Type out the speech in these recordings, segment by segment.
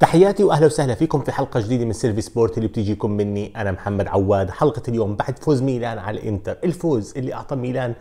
تحياتي واهلا وسهلا فيكم في حلقه جديده من سيرفي سبورت اللي بتجيكم مني انا محمد عواد حلقه اليوم بعد فوز ميلان على الانتر الفوز اللي اعطى ميلان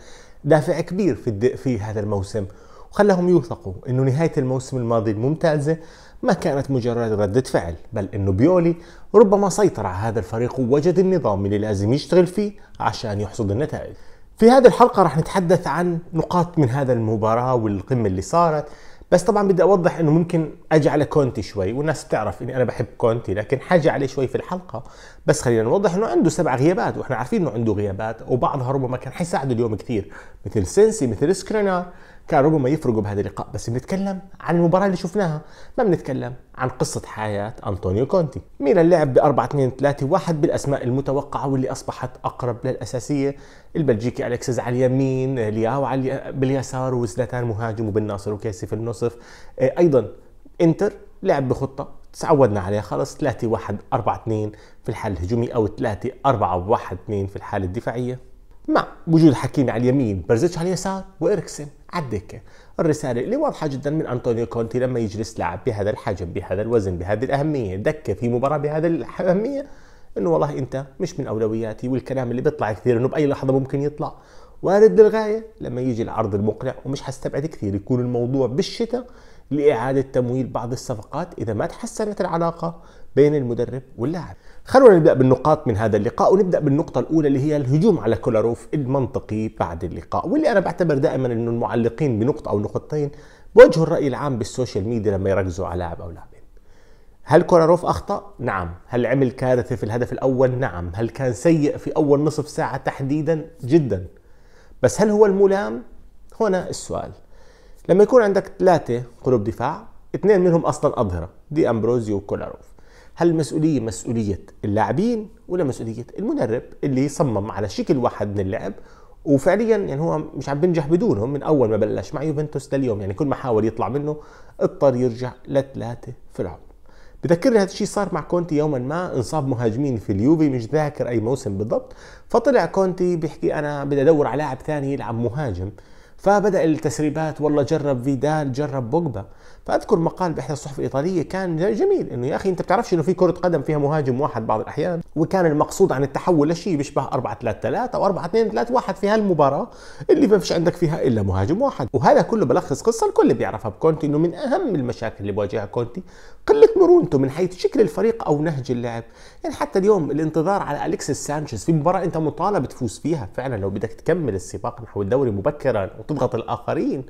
دافع كبير في في هذا الموسم وخلاهم يوثقوا انه نهايه الموسم الماضي الممتازه ما كانت مجرد ردة فعل بل انه بيولي ربما سيطر على هذا الفريق ووجد النظام اللي لازم يشتغل فيه عشان يحصد النتائج في هذه الحلقة راح نتحدث عن نقاط من هذا المباراة والقمة اللي صارت بس طبعا بدي اوضح انه ممكن اجي على كونتي شوي والناس بتعرف اني انا بحب كونتي لكن حاجه عليه شوي في الحلقه بس خلينا نوضح انه عنده سبع غيابات واحنا عارفين انه عنده غيابات وبعضها ربما كان حيساعده اليوم كثير مثل سينسي مثل سكرينار كان ربما يفرقوا بهذا اللقاء بس بنتكلم عن المباراة اللي شفناها ما بنتكلم عن قصة حياة أنطونيو كونتي ميلان لعب ب 4 2 3 1 بالأسماء المتوقعة واللي أصبحت أقرب للأساسية البلجيكي أليكسيز على اليمين لياو على باليسار وزلاتان مهاجم وبن ناصر وكيسي في النصف آه، أيضا انتر لعب بخطة تعودنا عليها خلص 3 1 4 2 في الحالة الهجومية أو 3 4 1 2 في الحالة الدفاعية مع وجود حكيمي على اليمين برزتش على اليسار وإركسن على الدكة الرسالة اللي واضحة جدا من أنطونيو كونتي لما يجلس لاعب بهذا الحجم بهذا الوزن بهذه الأهمية دكة في مباراة بهذا الأهمية انه والله انت مش من اولوياتي والكلام اللي بيطلع كثير انه باي لحظه ممكن يطلع وارد للغايه لما يجي العرض المقنع ومش حستبعد كثير يكون الموضوع بالشتاء لاعاده تمويل بعض الصفقات اذا ما تحسنت العلاقه بين المدرب واللاعب خلونا نبدا بالنقاط من هذا اللقاء ونبدا بالنقطه الاولى اللي هي الهجوم على كولاروف المنطقي بعد اللقاء واللي انا بعتبر دائما انه المعلقين بنقطه او نقطتين بوجهوا الراي العام بالسوشيال ميديا لما يركزوا على لاعب او لاعبين هل كولاروف اخطا نعم هل عمل كارثه في الهدف الاول نعم هل كان سيء في اول نصف ساعه تحديدا جدا بس هل هو الملام هنا السؤال لما يكون عندك ثلاثه قلوب دفاع اثنين منهم اصلا اظهره دي امبروزيو وكولاروف هل المسؤوليه مسؤوليه اللاعبين ولا مسؤوليه المدرب اللي صمم على شكل واحد من اللعب وفعليا يعني هو مش عم بنجح بدونهم من اول ما بلش مع يوفنتوس لليوم يعني كل ما حاول يطلع منه اضطر يرجع لثلاثه في العمر بذكرني هذا الشيء صار مع كونتي يوما ما انصاب مهاجمين في اليوفي مش ذاكر اي موسم بالضبط فطلع كونتي بيحكي انا بدي ادور على لاعب ثاني يلعب مهاجم فبدأ التسريبات والله جرب فيدال جرب بوجبا فأذكر مقال بإحدى الصحف الإيطالية كان جميل إنه يا أخي أنت بتعرفش إنه في كرة قدم فيها مهاجم واحد بعض الأحيان وكان المقصود عن التحول لشيء بيشبه 4 3 3 أو 4 2 3 1 في هالمباراة اللي ما فيش عندك فيها إلا مهاجم واحد وهذا كله بلخص قصة الكل بيعرفها بكونتي إنه من أهم المشاكل اللي بواجهها كونتي قلة مرونته من حيث شكل الفريق أو نهج اللعب يعني حتى اليوم الانتظار على أليكسيس سانشيز في مباراة أنت مطالب تفوز فيها فعلا لو بدك تكمل السباق نحو الدوري مبكرا وتضغط الاخرين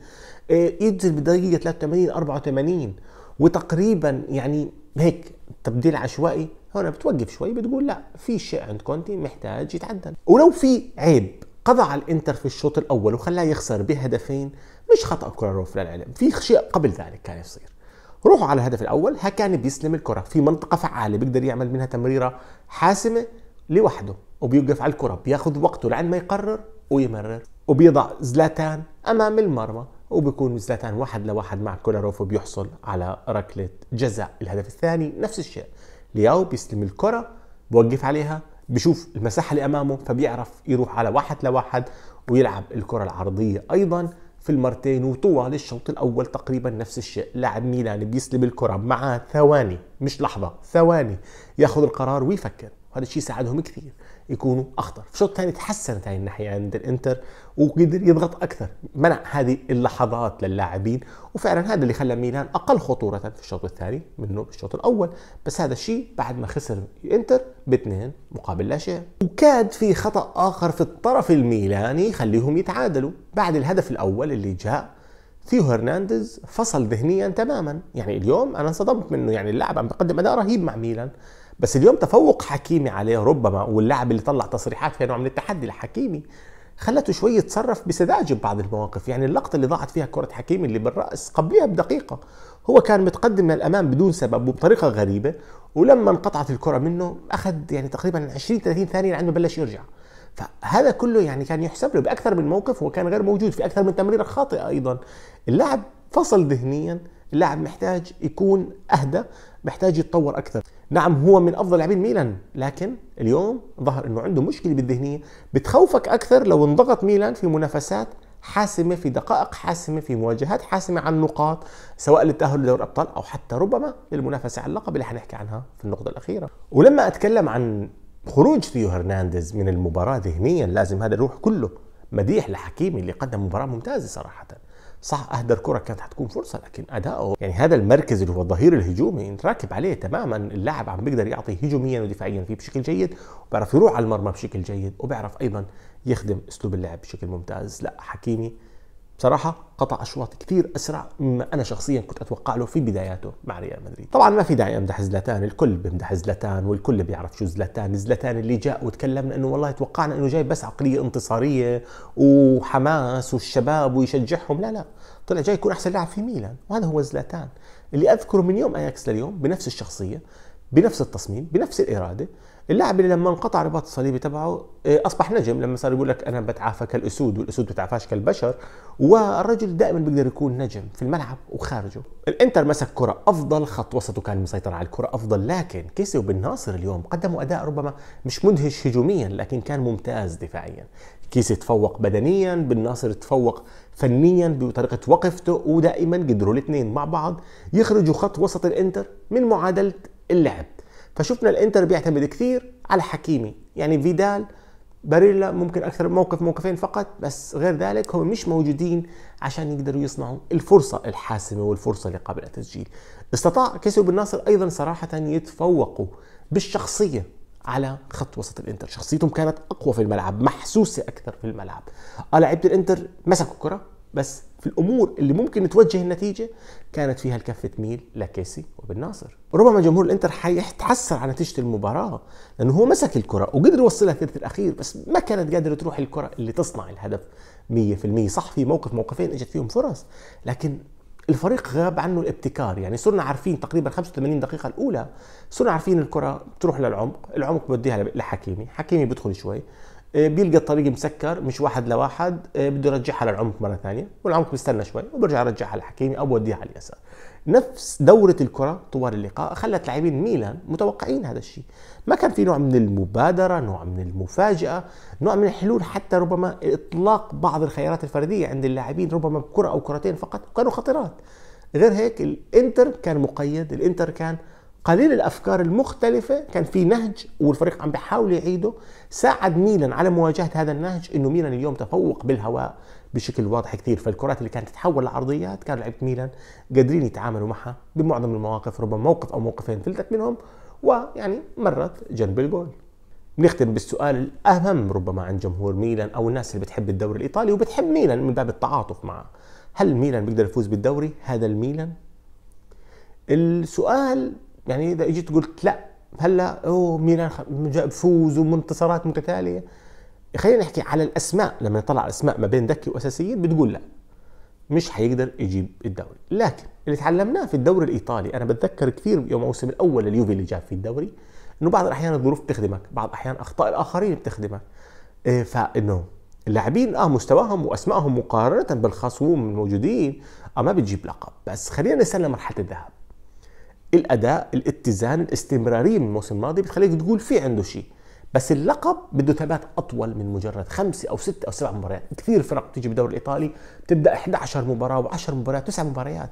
ينزل بالدقيقه 83 84 وتقريبا يعني هيك تبديل عشوائي هنا بتوقف شوي بتقول لا في شيء عند كونتي محتاج يتعدل ولو في عيب قضى على الانتر في الشوط الاول وخلاه يخسر بهدفين مش خطا كولاروف للعلم في شيء قبل ذلك كان يصير روحوا على الهدف الاول هكان بيسلم الكره في منطقه فعاله بيقدر يعمل منها تمريره حاسمه لوحده وبيوقف على الكره بياخذ وقته لعند ما يقرر ويمرر وبيضع زلاتان امام المرمى وبيكون زلاتان واحد لواحد مع كولاروف وبيحصل على ركله جزاء الهدف الثاني نفس الشيء لياو بيستلم الكره بوقف عليها بشوف المساحه اللي امامه فبيعرف يروح على واحد لواحد ويلعب الكره العرضيه ايضا في المرتين وطوال الشوط الاول تقريبا نفس الشيء لاعب ميلان بيسلب الكره معاه ثواني مش لحظه ثواني ياخذ القرار ويفكر وهذا الشيء ساعدهم كثير يكونوا اخطر في الشوط الثاني تحسنت هاي الناحيه عند الانتر وقدر يضغط اكثر منع هذه اللحظات للاعبين وفعلا هذا اللي خلى ميلان اقل خطوره في الشوط الثاني منه في الشوط الاول بس هذا الشيء بعد ما خسر الانتر باثنين مقابل لا شيء وكاد في خطا اخر في الطرف الميلاني يخليهم يتعادلوا بعد الهدف الاول اللي جاء ثيو هرنانديز فصل ذهنيا تماما يعني اليوم انا انصدمت منه يعني اللاعب عم بقدم اداء رهيب مع ميلان بس اليوم تفوق حكيمي عليه ربما واللاعب اللي طلع تصريحات فيها نوع من التحدي لحكيمي خلته شوي يتصرف بسذاجه ببعض المواقف يعني اللقطة اللي ضاعت فيها كرة حكيمي اللي بالرأس قبلها بدقيقة هو كان متقدم للأمام بدون سبب وبطريقة غريبة ولما انقطعت الكرة منه أخذ يعني تقريبا 20 30 ثانية لعند ما بلش يرجع فهذا كله يعني كان يحسب له بأكثر من موقف وكان غير موجود في أكثر من تمريرة خاطئة أيضا اللاعب فصل ذهنيا اللاعب محتاج يكون أهدى محتاج يتطور أكثر نعم هو من افضل لاعبين ميلان لكن اليوم ظهر انه عنده مشكله بالذهنيه بتخوفك اكثر لو انضغط ميلان في منافسات حاسمه في دقائق حاسمه في مواجهات حاسمه عن نقاط سواء للتاهل لدوري الابطال او حتى ربما للمنافسه على اللقب اللي حنحكي عنها في النقطه الاخيره ولما اتكلم عن خروج ثيو هرنانديز من المباراه ذهنيا لازم هذا الروح كله مديح لحكيمي اللي قدم مباراه ممتازه صراحه صح اهدى الكره كانت هتكون فرصه لكن اداؤه يعني هذا المركز اللي هو الظهير الهجومي راكب عليه تماما اللاعب عم بيقدر يعطي هجوميا ودفاعيا فيه بشكل جيد وبيعرف يروح على المرمى بشكل جيد وبيعرف ايضا يخدم اسلوب اللعب بشكل ممتاز لا حكيمي بصراحه قطع اشواط كثير اسرع مما انا شخصيا كنت اتوقع له في بداياته مع ريال مدريد طبعا ما في داعي امدح زلاتان الكل بيمدح زلاتان والكل بيعرف شو زلاتان زلاتان اللي جاء وتكلمنا انه والله توقعنا انه جاي بس عقليه انتصاريه وحماس والشباب ويشجعهم لا لا طلع جاي يكون احسن لاعب في ميلان وهذا هو زلاتان اللي اذكره من يوم اياكس لليوم بنفس الشخصيه بنفس التصميم بنفس الاراده اللاعب اللي لما انقطع رباط الصليبي تبعه إيه، اصبح نجم لما صار يقول لك انا بتعافى كالاسود والاسود بتعافاش كالبشر والرجل دائما بيقدر يكون نجم في الملعب وخارجه الانتر مسك كره افضل خط وسطه كان مسيطر على الكره افضل لكن كيسي وبن ناصر اليوم قدموا اداء ربما مش مدهش هجوميا لكن كان ممتاز دفاعيا كيسي تفوق بدنيا بن ناصر تفوق فنيا بطريقه وقفته ودائما قدروا الاثنين مع بعض يخرجوا خط وسط الانتر من معادله اللعب فشفنا الانتر بيعتمد كثير على حكيمي يعني فيدال باريلا ممكن اكثر موقف موقفين فقط بس غير ذلك هم مش موجودين عشان يقدروا يصنعوا الفرصه الحاسمه والفرصه اللي قابله للتسجيل استطاع كيسو بن ناصر ايضا صراحه يتفوقوا بالشخصيه على خط وسط الانتر شخصيتهم كانت اقوى في الملعب محسوسه اكثر في الملعب لعيبه الانتر مسكوا الكره بس في الامور اللي ممكن توجه النتيجه كانت فيها الكفه تميل لكيسي وبن ناصر ربما جمهور الانتر حيتحسر على نتيجه المباراه لانه هو مسك الكره وقدر يوصلها الثلث الاخير بس ما كانت قادره تروح الكره اللي تصنع الهدف 100% صح في موقف موقفين اجت فيهم فرص لكن الفريق غاب عنه الابتكار يعني صرنا عارفين تقريبا 85 دقيقة الأولى صرنا عارفين الكرة تروح للعمق العمق بوديها لحكيمي حكيمي بيدخل شوي آه، بيلقى الطريق مسكر مش واحد لواحد آه، بده يرجعها للعمق مره ثانيه والعمق بيستنى شوي وبرجع يرجعها لحكيمي او بوديها على اليسار نفس دوره الكره طوال اللقاء خلت لاعبين ميلان متوقعين هذا الشيء ما كان في نوع من المبادره نوع من المفاجاه نوع من الحلول حتى ربما اطلاق بعض الخيارات الفرديه عند اللاعبين ربما بكره او كرتين فقط وكانوا خطرات غير هيك الانتر كان مقيد الانتر كان قليل الافكار المختلفه كان في نهج والفريق عم بيحاول يعيده ساعد ميلان على مواجهه هذا النهج انه ميلان اليوم تفوق بالهواء بشكل واضح كثير فالكرات اللي كانت تتحول لعرضيات كان لعيبه ميلان قادرين يتعاملوا معها بمعظم المواقف ربما موقف او موقفين فلتت منهم ويعني مرت جنب الجول نختم بالسؤال الأهم ربما عن جمهور ميلان أو الناس اللي بتحب الدوري الإيطالي وبتحب ميلان من باب التعاطف معه هل ميلان بيقدر يفوز بالدوري هذا الميلان؟ السؤال يعني اذا اجيت قلت لا هلا اوه ميلان جاب بفوز ومنتصرات متتاليه خلينا نحكي على الاسماء لما يطلع اسماء ما بين دكي واساسيين بتقول لا مش حيقدر يجيب الدوري لكن اللي تعلمناه في الدوري الايطالي انا بتذكر كثير يوم الموسم الاول اليوفي اللي جاب فيه الدوري انه بعض الاحيان الظروف بتخدمك بعض الاحيان اخطاء الاخرين بتخدمك آه، فانه اللاعبين اه مستواهم واسمائهم مقارنه بالخصوم الموجودين اه ما بتجيب لقب بس خلينا نستنى مرحله الذهب الاداء الاتزان الاستمراريه من الموسم الماضي بتخليك تقول في عنده شيء بس اللقب بده ثبات اطول من مجرد خمسه او ستة او سبع مباريات كثير فرق بتيجي بالدوري الايطالي بتبدا 11 مباراه و10 مباريات تسع مباريات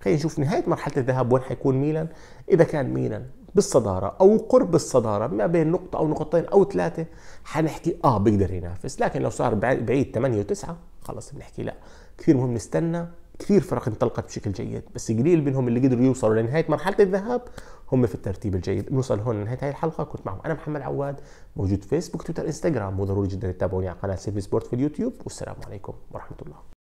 خلينا نشوف نهايه مرحله الذهاب وين حيكون ميلان اذا كان ميلان بالصدارة أو قرب الصدارة ما بين نقطة أو نقطتين أو ثلاثة حنحكي آه بيقدر ينافس لكن لو صار بعيد 8 و9 خلص بنحكي لا كثير مهم نستنى كثير فرق انطلقت بشكل جيد بس قليل منهم اللي قدروا يوصلوا لنهايه مرحله الذهاب هم في الترتيب الجيد نوصل هون لنهايه هاي الحلقه كنت معكم انا محمد عواد موجود فيسبوك تويتر انستغرام وضروري جدا تتابعوني على قناه سيفي سبورت في اليوتيوب والسلام عليكم ورحمه الله